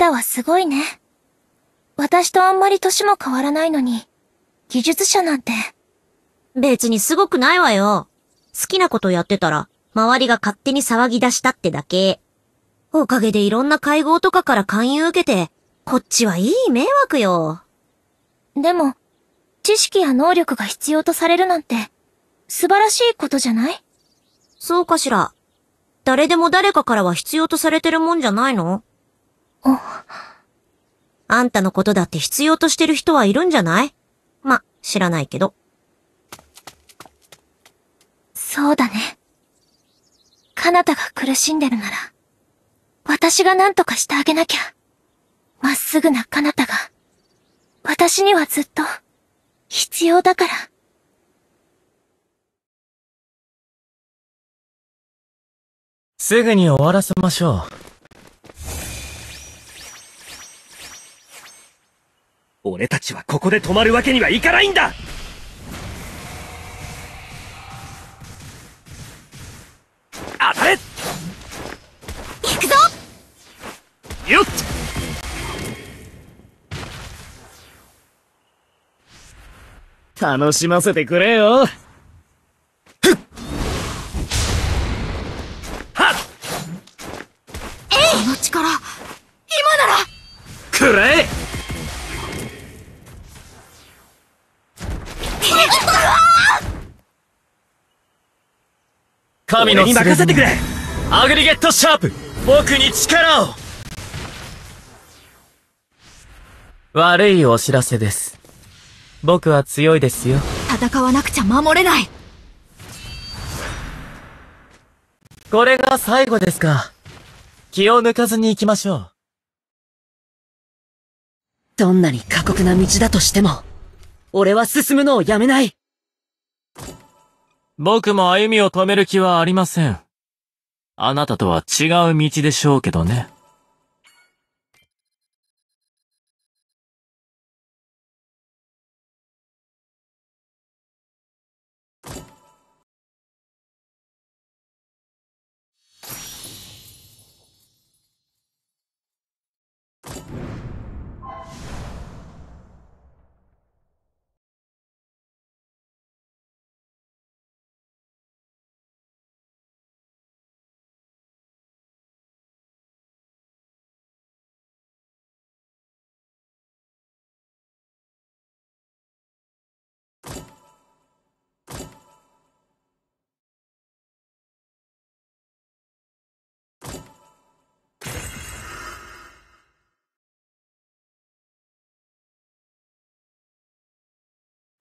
タはすごいね。私とあんまり歳も変わらないのに、技術者なんて。別にすごくないわよ。好きなことやってたら、周りが勝手に騒ぎ出したってだけ。おかげでいろんな会合とかから勧誘受けて、こっちはいい迷惑よ。でも、知識や能力が必要とされるなんて、素晴らしいことじゃないそうかしら。誰でも誰かからは必要とされてるもんじゃないのあんたのことだって必要としてる人はいるんじゃないま、知らないけど。そうだね。彼方が苦しんでるなら、私が何とかしてあげなきゃ。まっすぐな彼方が、私にはずっと、必要だから。すぐに終わらせましょう。俺たちはここで止まるわけにはいかないんだ当たれ行くぞよっ楽しませてくれよくれ神のに任せてくれアグリゲットシャープ僕に力を悪いお知らせです。僕は強いですよ。戦わなくちゃ守れないこれが最後ですか。気を抜かずに行きましょう。どんなに過酷な道だとしても、俺は進むのをやめない僕も歩みを止める気はありません。あなたとは違う道でしょうけどね。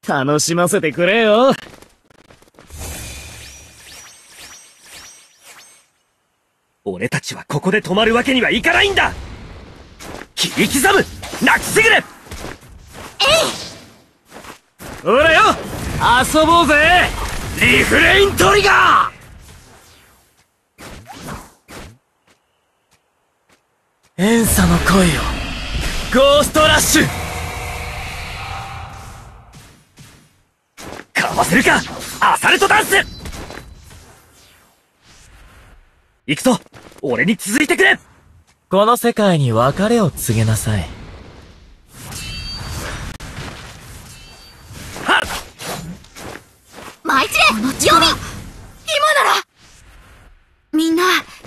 楽しませてくれよ。俺たちはここで止まるわけにはいかないんだ切り刻む泣きすぐれえいほらよ遊ぼうぜリフレイントリガーエンサの声よゴーストラッシュわせるかアサルトダンス行くぞ俺に続いてくれこの世界に別れを告げなさい。はっ舞い散れ予備今ならみんな、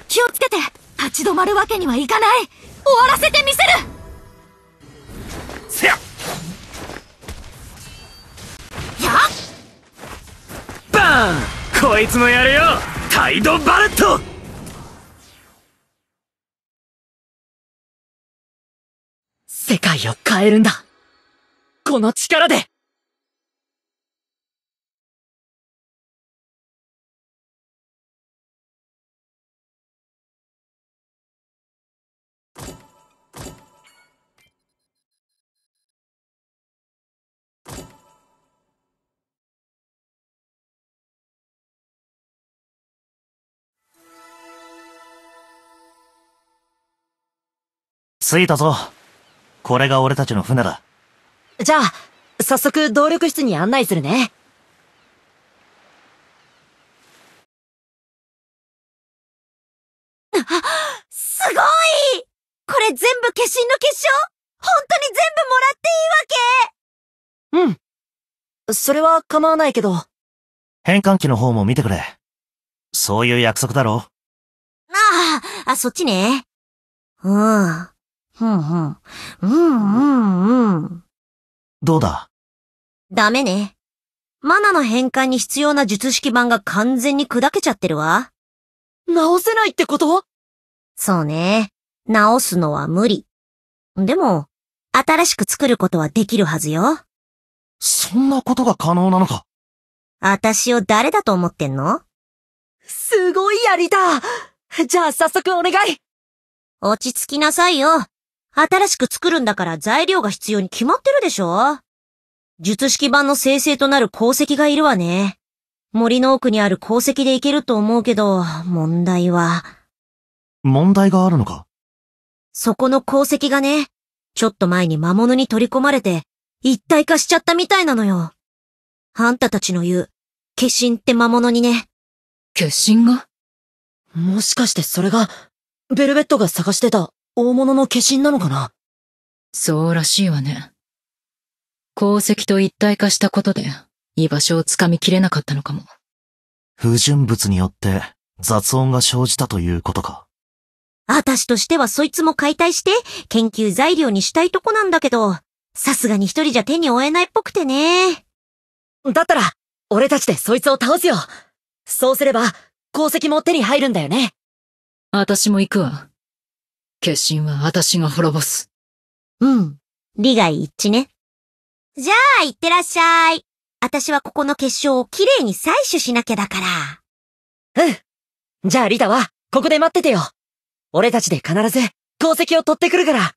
気をつけて立ち止まるわけにはいかない終わらせてみせるこいつもやるよタイドバレット世界を変えるんだこの力で着いたぞ。これが俺たちの船だ。じゃあ、早速動力室に案内するね。あ、すごいこれ全部化身の結晶本当に全部もらっていいわけうん。それは構わないけど。変換器の方も見てくれ。そういう約束だろああ、そっちね。うん。うんうん。うんうんうん。どうだダメね。マナの変換に必要な術式版が完全に砕けちゃってるわ。直せないってことそうね。直すのは無理。でも、新しく作ることはできるはずよ。そんなことが可能なのか私を誰だと思ってんのすごいやりだじゃあ早速お願い落ち着きなさいよ。新しく作るんだから材料が必要に決まってるでしょ術式版の生成となる鉱石がいるわね。森の奥にある鉱石でいけると思うけど、問題は。問題があるのかそこの鉱石がね、ちょっと前に魔物に取り込まれて、一体化しちゃったみたいなのよ。あんたたちの言う、化身って魔物にね。化身がもしかしてそれが、ベルベットが探してた大物の化身なのかなそうらしいわね。鉱石と一体化したことで、居場所をつかみきれなかったのかも。不純物によって雑音が生じたということか。あたしとしてはそいつも解体して、研究材料にしたいとこなんだけど、さすがに一人じゃ手に負えないっぽくてね。だったら、俺たちでそいつを倒すよ。そうすれば、鉱石も手に入るんだよね。あたしも行くわ。決心は私が滅ぼす。うん。利害一致ね。じゃあ、行ってらっしゃい。私はここの結晶をきれいに採取しなきゃだから。うん。じゃあ、リタは、ここで待っててよ。俺たちで必ず、鉱石を取ってくるから。